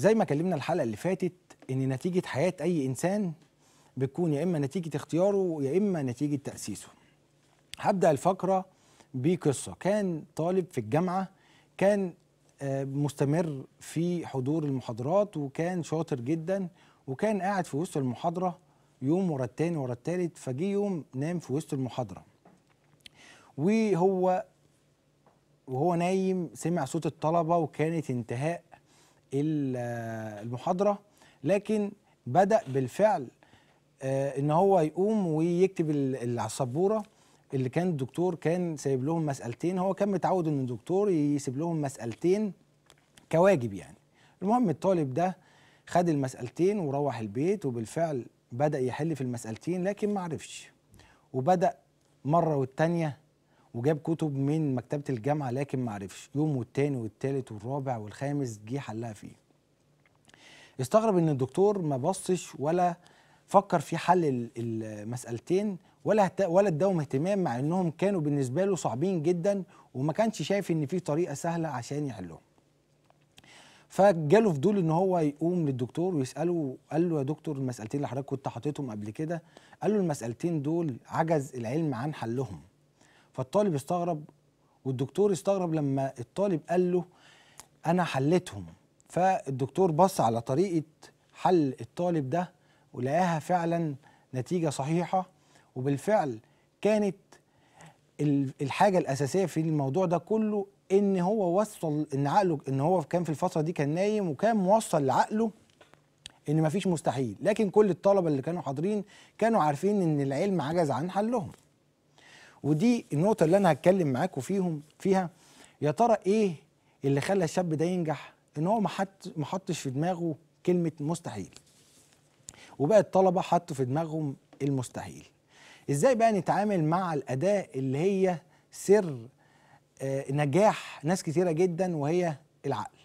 زي ما كلمنا الحلقه اللي فاتت ان نتيجه حياه اي انسان بتكون يا اما نتيجه اختياره يا اما نتيجه تاسيسه هبدا الفقره بقصه كان طالب في الجامعه كان آه، مستمر في حضور المحاضرات وكان شاطر جدا وكان قاعد في وسط المحاضره يوم ورا التاني ورا التالت فجه يوم نام في وسط المحاضره وهو وهو نايم سمع صوت الطلبه وكانت انتهاء المحاضرة لكن بدأ بالفعل آه، ان هو يقوم ويكتب على السبوره اللي كان الدكتور كان سايب لهم مسألتين هو كان متعود ان الدكتور يسيب لهم مسألتين كواجب يعني المهم الطالب ده خد المسألتين وروح البيت وبالفعل بدأ يحل في المسألتين لكن ما عرفش وبدأ مرة والتانية وجاب كتب من مكتبه الجامعه لكن ما عرفش يوم والتاني والتالت والرابع والخامس جه حلها فيه استغرب ان الدكتور ما بصش ولا فكر في حل المسالتين ولا ولا اداهم اهتمام مع انهم كانوا بالنسبه له صعبين جدا وما كانش شايف ان في طريقه سهله عشان يحلهم فجاله فضول ان هو يقوم للدكتور ويساله قال له يا دكتور المسالتين اللي حضرتك كنت حاططهم قبل كده قال له المسالتين دول عجز العلم عن حلهم فالطالب استغرب والدكتور استغرب لما الطالب قال له انا حلتهم فالدكتور بص على طريقه حل الطالب ده ولقاها فعلا نتيجه صحيحه وبالفعل كانت الحاجه الاساسيه في الموضوع ده كله ان هو وصل ان عقله ان هو كان في الفتره دي كان نايم وكان موصل لعقله ان مفيش مستحيل لكن كل الطلبه اللي كانوا حاضرين كانوا عارفين ان العلم عجز عن حلهم ودي النقطه اللي انا هتكلم معاكم فيهم فيها يا ترى ايه اللي خلى الشاب ده ينجح ان هو ما حطش في دماغه كلمه مستحيل وبقى الطلبه حطوا في دماغهم المستحيل ازاي بقى نتعامل مع الاداه اللي هي سر آه، نجاح ناس كثيره جدا وهي العقل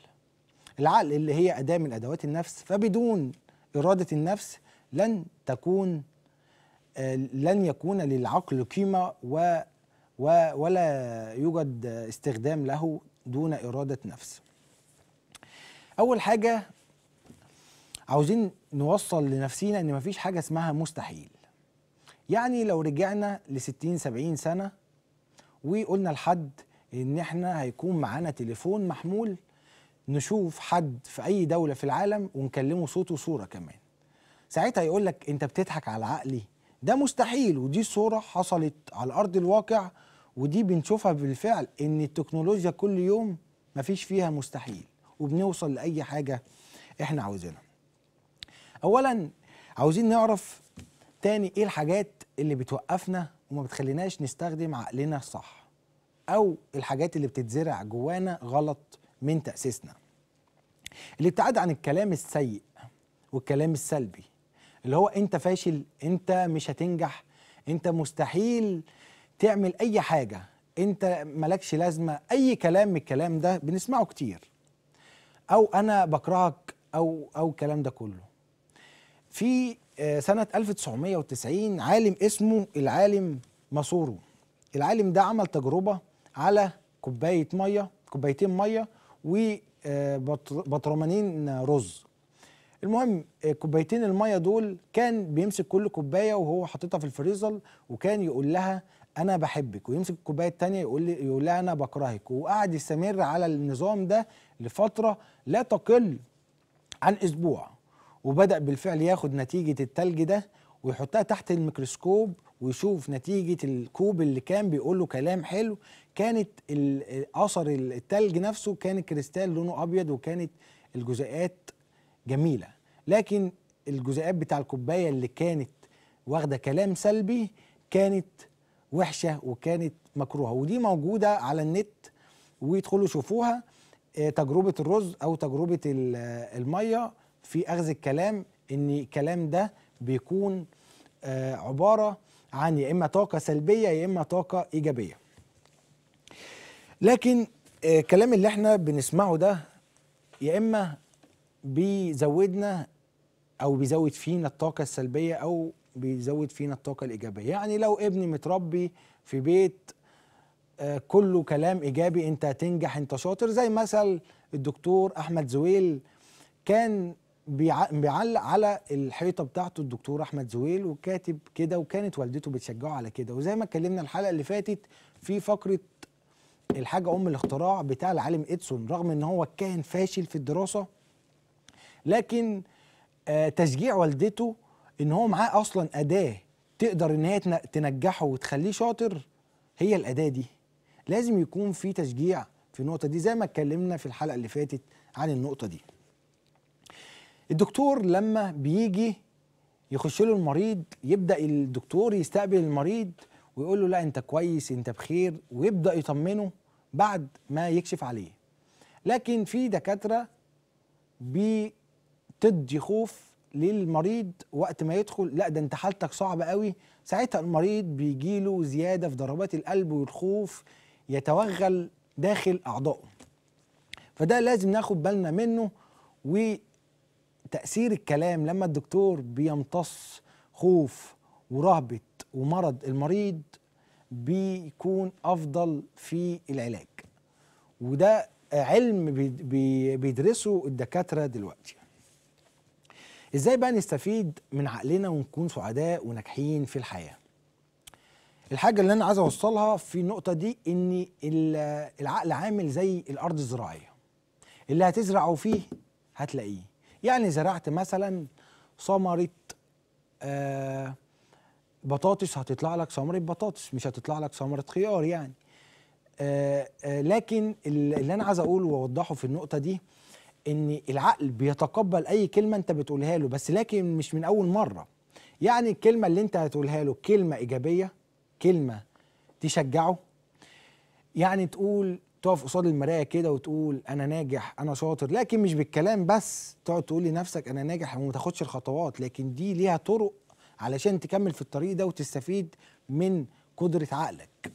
العقل اللي هي اداه من ادوات النفس فبدون اراده النفس لن تكون لن يكون للعقل قيمة و ولا يوجد استخدام له دون إرادة نفس أول حاجة عاوزين نوصل لنفسينا إن مفيش حاجة اسمها مستحيل يعني لو رجعنا لستين سبعين سنة وقلنا لحد إن إحنا هيكون معانا تليفون محمول نشوف حد في أي دولة في العالم ونكلمه صوت وصورة كمان ساعتها يقولك أنت بتضحك على عقلي ده مستحيل ودي صورة حصلت على أرض الواقع ودي بنشوفها بالفعل إن التكنولوجيا كل يوم مفيش فيها مستحيل وبنوصل لأي حاجة إحنا عاوزينها أولا عاوزين نعرف تاني إيه الحاجات اللي بتوقفنا وما بتخليناش نستخدم عقلنا صح أو الحاجات اللي بتتزرع جوانا غلط من تأسيسنا الابتعاد عن الكلام السيء والكلام السلبي اللي هو انت فاشل انت مش هتنجح انت مستحيل تعمل اي حاجه انت مالكش لازمه اي كلام من الكلام ده بنسمعه كتير او انا بكرهك او او الكلام ده كله في آه، سنه 1990 عالم اسمه العالم ماسورو العالم ده عمل تجربه على كوبايه ميه كوبايتين ميه وبطرمانين آه، رز المهم آه، كوبايتين الميه دول كان بيمسك كل كوبايه وهو حاططها في الفريزر وكان يقول لها انا بحبك ويمسك الكوبايه الثانيه يقول لي يقول لها انا بكرهك وقعد يستمر على النظام ده لفتره لا تقل عن اسبوع وبدا بالفعل ياخد نتيجه التلج ده ويحطها تحت الميكروسكوب ويشوف نتيجة الكوب اللي كان بيقول له كلام حلو كانت أثر التلج نفسه كان الكريستال لونه أبيض وكانت الجزيئات جميلة لكن الجزيئات بتاع الكوبايه اللي كانت واخده كلام سلبي كانت وحشه وكانت مكروهه ودي موجوده على النت ويدخلوا شوفوها آه، تجربه الرز او تجربه آه، الميه في اخذ الكلام ان الكلام ده بيكون آه، عباره عن يا اما طاقه سلبيه يا اما طاقه ايجابيه لكن الكلام اللي احنا بنسمعه ده يا اما بيزودنا او بيزود فينا الطاقه السلبيه او بيزود فينا الطاقه الايجابيه يعني لو ابني متربي في بيت آه، كله كلام ايجابي انت هتنجح انت شاطر زي مثل الدكتور احمد زويل كان بيعلق على الحيطه بتاعته الدكتور احمد زويل وكاتب كده وكانت والدته بتشجعه على كده وزي ما اتكلمنا الحلقه اللي فاتت في فقره الحاجه ام الاختراع بتاع العالم ادسون رغم ان هو كان فاشل في الدراسه لكن آه، تشجيع والدته ان هو معاه اصلا اداه تقدر ان هي تنجحه وتخليه شاطر هي الاداه دي لازم يكون في تشجيع في النقطه دي زي ما اتكلمنا في الحلقه اللي فاتت عن النقطه دي الدكتور لما بيجي يخش له المريض يبدا الدكتور يستقبل المريض ويقول له لا انت كويس انت بخير ويبدا يطمنه بعد ما يكشف عليه لكن في دكاتره بي تدي خوف للمريض وقت ما يدخل لا ده انت حالتك صعبه قوي ساعتها المريض بيجيله زياده في ضربات القلب والخوف يتوغل داخل اعضائه فده لازم ناخد بالنا منه وتاثير الكلام لما الدكتور بيمتص خوف ورهبه ومرض المريض بيكون افضل في العلاج وده علم بيدرسه الدكاتره دلوقتي ازاي بقى نستفيد من عقلنا ونكون سعداء وناجحين في الحياه الحاجه اللي انا عايز اوصلها في النقطه دي ان العقل عامل زي الارض الزراعيه اللي هتزرعه فيه هتلاقيه يعني زرعت مثلا ثمره آه بطاطس هتطلع لك ثمره بطاطس مش هتطلع لك ثمره خيار يعني آه آه لكن اللي انا عايز اقوله واوضحه في النقطه دي ان العقل بيتقبل اي كلمه انت بتقولها له بس لكن مش من اول مره يعني الكلمه اللي انت هتقولها له كلمه ايجابيه كلمه تشجعه يعني تقول تقف قصاد المرايه كده وتقول انا ناجح انا شاطر لكن مش بالكلام بس تقعد تقول لنفسك انا ناجح وما تاخدش الخطوات لكن دي ليها طرق علشان تكمل في الطريق ده وتستفيد من قدره عقلك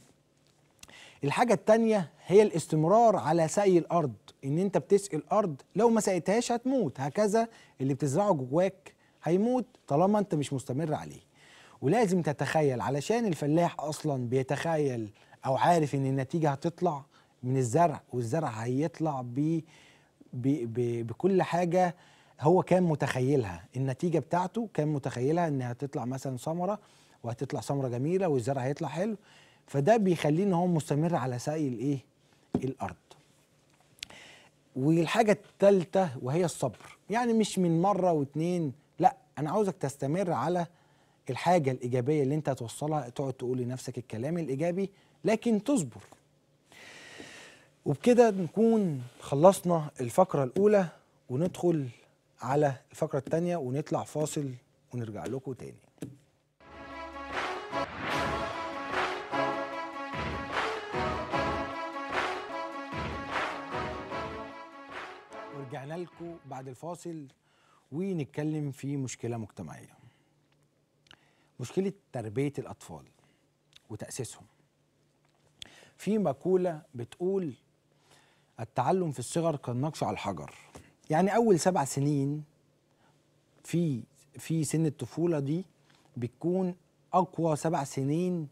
الحاجه التانية هي الاستمرار على سقي الارض ان انت بتسقي الارض لو ما سقيتهاش هتموت هكذا اللي بتزرعه جواك هيموت طالما انت مش مستمر عليه ولازم تتخيل علشان الفلاح اصلا بيتخيل او عارف ان النتيجه هتطلع من الزرع والزرع هيطلع ب بكل حاجه هو كان متخيلها النتيجه بتاعته كان متخيلها انها هتطلع مثلا ثمره وهتطلع ثمره جميله والزرع هيطلع حلو فده بيخليه ان هو مستمر على سعي الايه الارض والحاجه الثالثه وهي الصبر يعني مش من مره واتنين لا انا عاوزك تستمر على الحاجه الايجابيه اللي انت هتوصلها تقعد تقول لنفسك الكلام الايجابي لكن تصبر وبكده نكون خلصنا الفقره الاولى وندخل على الفقره الثانيه ونطلع فاصل ونرجع لكم تاني رجعنا لكم بعد الفاصل ونتكلم في مشكله مجتمعيه مشكله تربيه الاطفال وتاسيسهم في مقوله بتقول التعلم في الصغر كالنقش على الحجر يعني اول سبع سنين في في سن الطفوله دي بتكون اقوى سبع سنين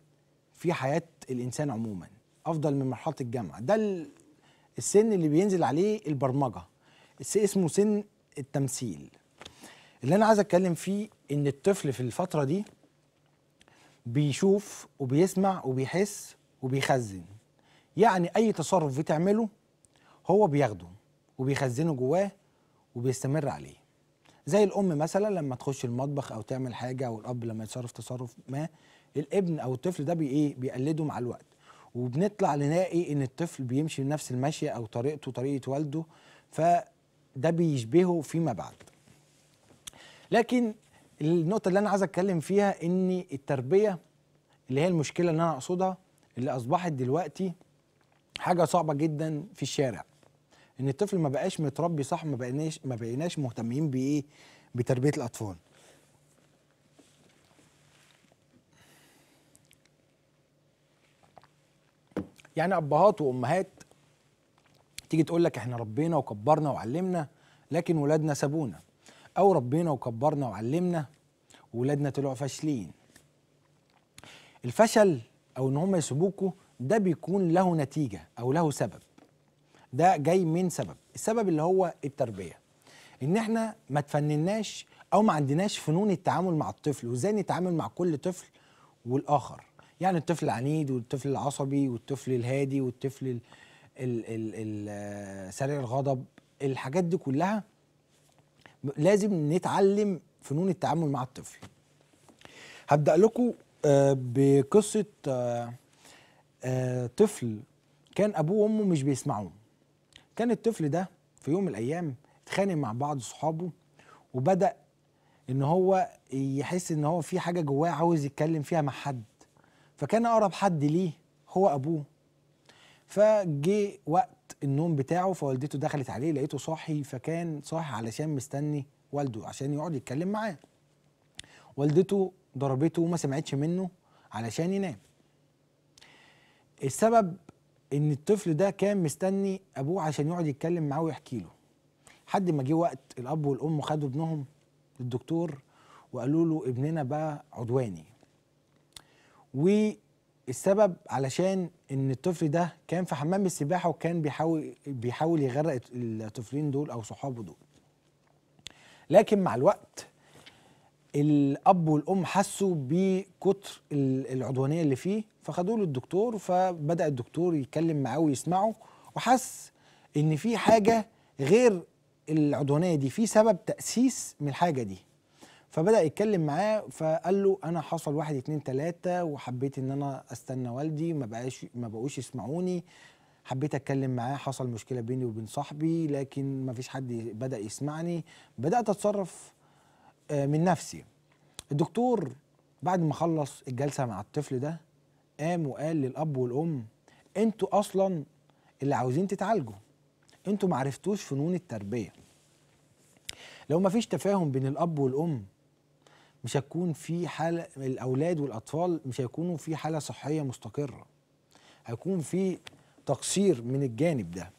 في حياه الانسان عموما افضل من مرحله الجامعه ده السن اللي بينزل عليه البرمجه اسمه سن التمثيل اللي انا عايز اتكلم فيه ان الطفل في الفتره دي بيشوف وبيسمع وبيحس وبيخزن يعني اي تصرف بتعمله هو بياخده وبيخزنه جواه وبيستمر عليه زي الام مثلا لما تخش المطبخ او تعمل حاجه او الاب لما يتصرف تصرف ما الابن او الطفل ده بايه بيقلده مع الوقت وبنطلع نلاقي ان الطفل بيمشي بنفس المشيه او طريقته طريقه والده ف ده بيشبهه فيما بعد لكن النقطة اللي أنا عايز أتكلم فيها إن التربية اللي هي المشكلة اللي أنا أقصدها اللي أصبحت دلوقتي حاجة صعبة جدا في الشارع إن الطفل ما بقاش متربي صح ما بقيناش ما بقيناش مهتمين بإيه بتربية الأطفال يعني أبهات وأمهات تيجي تقول لك احنا ربينا وكبرنا وعلمنا لكن ولادنا سابونا او ربينا وكبرنا وعلمنا ولادنا طلعوا فاشلين الفشل او ان هم يسيبوكوا ده بيكون له نتيجه او له سبب ده جاي من سبب السبب اللي هو التربيه ان احنا ما تفنناش او ما عندناش فنون التعامل مع الطفل وازاي نتعامل مع كل طفل والاخر يعني الطفل العنيد والطفل العصبي والطفل الهادي والطفل سريع الغضب الحاجات دي كلها لازم نتعلم فنون التعامل مع الطفل هبدا لكم آه، بقصه آه، آه، طفل كان ابوه وامه مش بيسمعوه كان الطفل ده في يوم من الايام اتخانق مع بعض صحابه وبدا ان هو يحس ان هو في حاجه جواه عاوز يتكلم فيها مع حد فكان اقرب حد ليه هو ابوه فجه وقت النوم بتاعه فوالدته دخلت عليه لقيته صاحي فكان صاحي علشان مستني والده عشان يقعد يتكلم معاه والدته ضربته وما سمعتش منه علشان ينام السبب ان الطفل ده كان مستني ابوه عشان يقعد يتكلم معاه ويحكي له حد ما جه وقت الاب والام خدوا ابنهم للدكتور وقالوا له ابننا بقى عدواني السبب علشان ان الطفل ده كان في حمام السباحه وكان بيحاول بيحاول يغرق الطفلين دول او صحابه دول لكن مع الوقت الاب والام حسوا بكتر العدوانيه اللي فيه فخدوه للدكتور فبدا الدكتور يتكلم معاه ويسمعه وحس ان في حاجه غير العدوانيه دي في سبب تاسيس من الحاجه دي فبدا يتكلم معاه فقال له انا حصل واحد اتنين تلاته وحبيت ان انا استنى والدي ما بقاش ما بقوش يسمعوني حبيت اتكلم معاه حصل مشكله بيني وبين صاحبي لكن ما فيش حد بدا يسمعني بدات اتصرف آه، من نفسي الدكتور بعد ما خلص الجلسه مع الطفل ده قام وقال للاب والام انتوا اصلا اللي عاوزين تتعالجوا انتوا معرفتوش فنون التربيه لو مفيش تفاهم بين الاب والام مش هتكون في حاله الاولاد والاطفال مش هيكونوا في حاله صحيه مستقره هيكون في تقصير من الجانب ده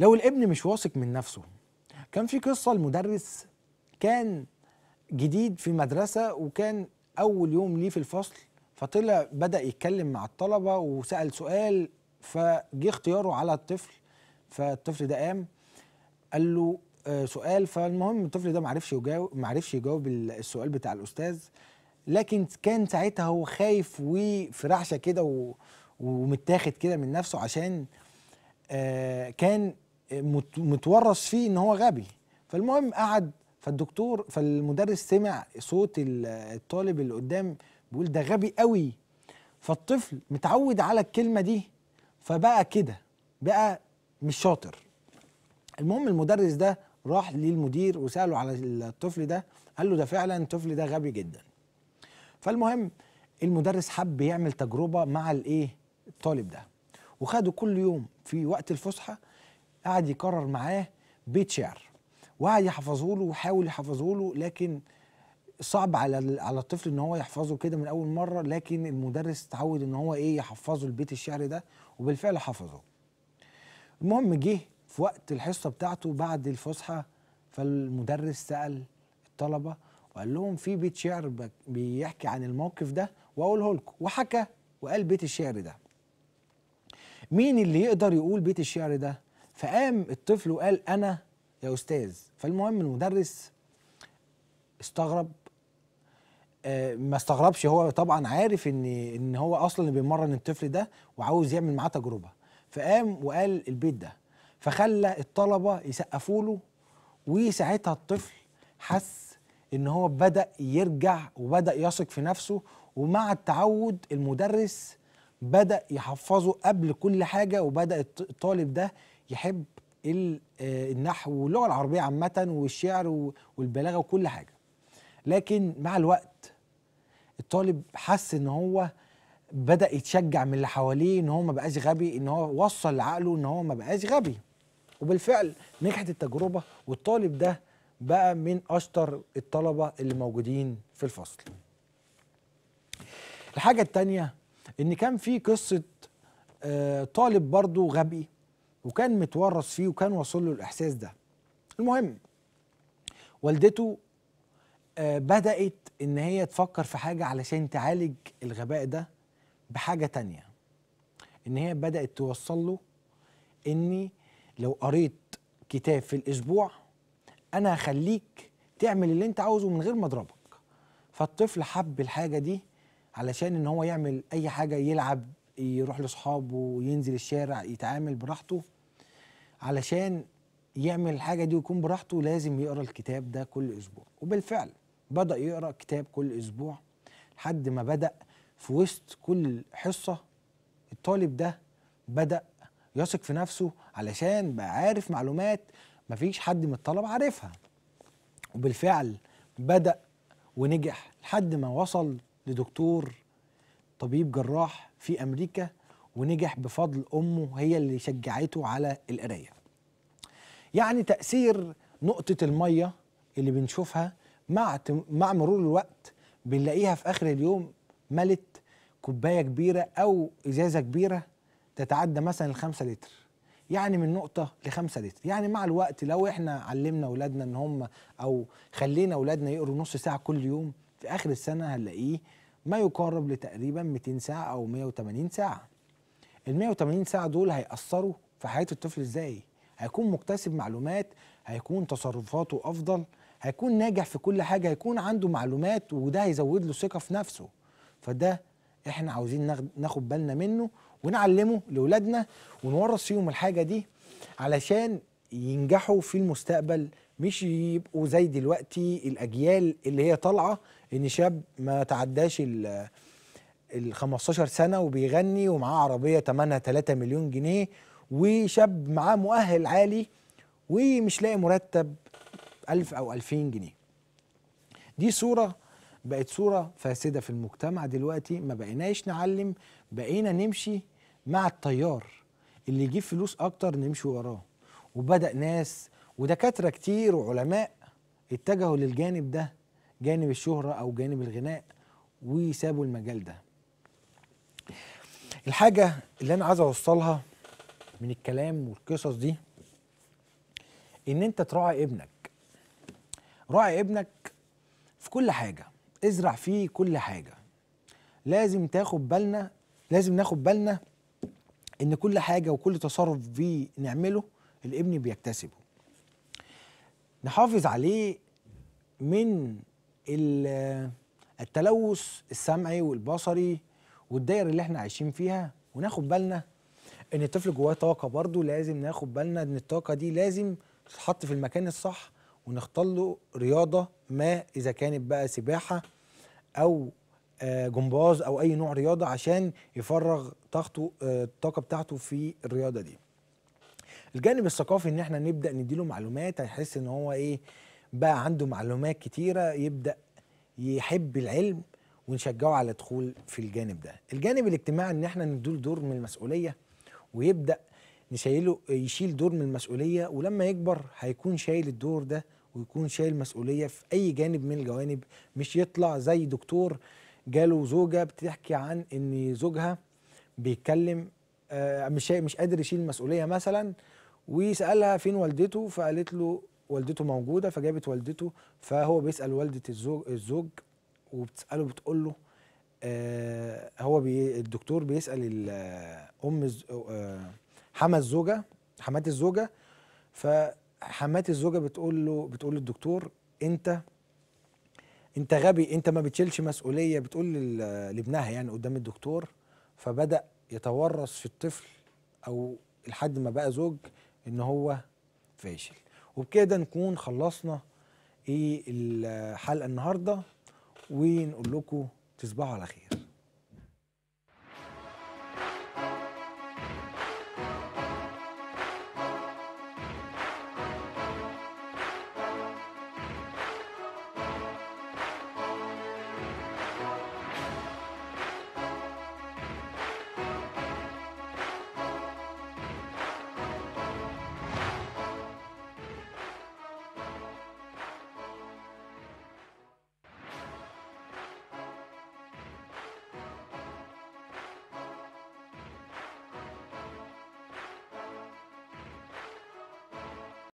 لو الابن مش واثق من نفسه كان في قصه المدرس كان جديد في مدرسه وكان اول يوم ليه في الفصل فطلع بدا يتكلم مع الطلبه وسال سؤال فجه اختياره على الطفل فالطفل ده قام قال له آه، سؤال فالمهم الطفل ده معرفش يجاوب معرفش يجاوب السؤال بتاع الاستاذ لكن كان ساعتها هو خايف وفي رعشه كده و... ومتاخد كده من نفسه عشان آه، كان متورث فيه ان هو غبي فالمهم قعد فالدكتور فالمدرس سمع صوت الطالب اللي قدام بيقول ده غبي قوي فالطفل متعود على الكلمه دي فبقى كده بقى مش شاطر المهم المدرس ده راح للمدير وساله على الطفل ده قال له ده فعلا الطفل ده غبي جدا فالمهم المدرس حب يعمل تجربه مع الايه الطالب ده وخده كل يوم في وقت الفسحه قعد يكرر معاه بيت شعر وقعد يحفظه له وحاول يحفظه له لكن صعب على على الطفل ان هو يحفظه كده من اول مره لكن المدرس اتعود ان هو ايه يحفظه البيت الشعر ده وبالفعل حفظه المهم جه في وقت الحصه بتاعته بعد الفسحه فالمدرس سال الطلبه وقال لهم في بيت شعر بيحكي عن الموقف ده واقوله لكم وحكى وقال بيت الشعر ده مين اللي يقدر يقول بيت الشعر ده فقام الطفل وقال انا يا استاذ فالمهم المدرس استغرب آه، ما استغربش هو طبعا عارف ان ان هو اصلا اللي بيمرن الطفل ده وعاوز يعمل معاه تجربه فقام وقال البيت ده فخلى الطلبه يسقفوا له وساعتها الطفل حس ان هو بدا يرجع وبدا يثق في نفسه ومع التعود المدرس بدا يحفظه قبل كل حاجه وبدا الطالب ده يحب آه، النحو واللغه العربيه عامه والشعر والبلاغه وكل حاجه لكن مع الوقت الطالب حس ان هو بدا يتشجع من اللي حواليه ان هو ما بقاش غبي ان هو وصل لعقله ان هو ما بقاش غبي وبالفعل نجحت التجربه والطالب ده بقى من اشطر الطلبه اللي موجودين في الفصل. الحاجه الثانيه ان كان في قصه آه، طالب برضه غبي وكان متورث فيه وكان واصل له الاحساس ده. المهم والدته آه، بدات ان هي تفكر في حاجه علشان تعالج الغباء ده بحاجه تانية ان هي بدات توصل له إني لو قريت كتاب في الاسبوع انا هخليك تعمل اللي انت عاوزه من غير ما اضربك فالطفل حب الحاجه دي علشان ان هو يعمل اي حاجه يلعب يروح لاصحابه ينزل الشارع يتعامل براحته علشان يعمل الحاجه دي ويكون براحته لازم يقرا الكتاب ده كل اسبوع وبالفعل بدا يقرا كتاب كل اسبوع لحد ما بدا في وسط كل حصه الطالب ده بدا يثق في نفسه علشان بقى عارف معلومات مفيش حد من الطلبه عارفها وبالفعل بدا ونجح لحد ما وصل لدكتور طبيب جراح في امريكا ونجح بفضل امه هي اللي شجعته على القرايه يعني تاثير نقطه الميه اللي بنشوفها مع مع مرور الوقت بنلاقيها في اخر اليوم ملت كوبايه كبيره او ازازه كبيره تتعدى مثلا الخمسة لتر يعني من نقطة لخمسة لتر يعني مع الوقت لو احنا علمنا أولادنا ان هم او خلينا أولادنا يقروا نص ساعة كل يوم في آخر السنة هنلاقيه ما يقارب لتقريبا 200 ساعة او 180 ساعة ال 180 ساعة دول هيأثروا في حياة الطفل ازاي هيكون مكتسب معلومات هيكون تصرفاته أفضل هيكون ناجح في كل حاجة هيكون عنده معلومات وده هيزود له ثقة في نفسه فده احنا عاوزين ناخد بالنا منه ونعلمه لاولادنا ونورث فيهم الحاجه دي علشان ينجحوا في المستقبل مش يبقوا زي دلوقتي الاجيال اللي هي طالعه ان شاب ما تعداش ال ال 15 سنه وبيغني ومعاه عربيه ثمنها 3 مليون جنيه وشاب معاه مؤهل عالي ومش لاقي مرتب 1000 او 2000 جنيه دي صوره بقت صوره فاسده في المجتمع دلوقتي ما بقيناش نعلم بقينا نمشي مع التيار اللي يجيب فلوس اكتر نمشي وراه وبدا ناس ودكاتره كتير وعلماء اتجهوا للجانب ده جانب الشهره او جانب الغناء وسابوا المجال ده الحاجه اللي انا عايز اوصلها من الكلام والقصص دي ان انت تراعي ابنك راعي ابنك في كل حاجه ازرع فيه كل حاجه لازم تاخد بالنا لازم ناخد بالنا ان كل حاجه وكل تصرف بنعمله الابن بيكتسبه نحافظ عليه من التلوث السمعي والبصري والدائره اللي احنا عايشين فيها وناخد بالنا ان الطفل جواه طاقه برضه لازم ناخد بالنا ان الطاقه دي لازم تتحط في المكان الصح ونختار له رياضه ما اذا كانت بقى سباحه او آه، جمباز او اي نوع رياضه عشان يفرغ طاقته آه، الطاقه بتاعته في الرياضه دي الجانب الثقافي ان احنا نبدا نديله معلومات هيحس ان هو ايه بقى عنده معلومات كتيره يبدا يحب العلم ونشجعه على دخول في الجانب ده الجانب الاجتماعي ان احنا نديله دور من المسؤوليه ويبدا نشيله يشيل دور من المسؤوليه ولما يكبر هيكون شايل الدور ده ويكون شايل مسؤوليه في اي جانب من الجوانب مش يطلع زي دكتور جاله زوجه بتحكي عن ان زوجها بيتكلم آه، مش مش قادر يشيل المسؤوليه مثلا وسالها فين والدته فقالت له والدته موجوده فجابت والدته فهو بيسال والده الزوج الزوج وبتساله بتقول له آه هو بي الدكتور بيسال ام آه، حما الزوجه حمات الزوجه فحمات الزوجه بتقول له بتقول للدكتور انت انت غبي انت ما بتشيلش مسؤوليه بتقول لابنها يعني قدام الدكتور فبدا يتورث في الطفل او لحد ما بقى زوج ان هو فاشل وبكده نكون خلصنا ايه الحلقه النهارده ونقول لكم تصبحوا على خير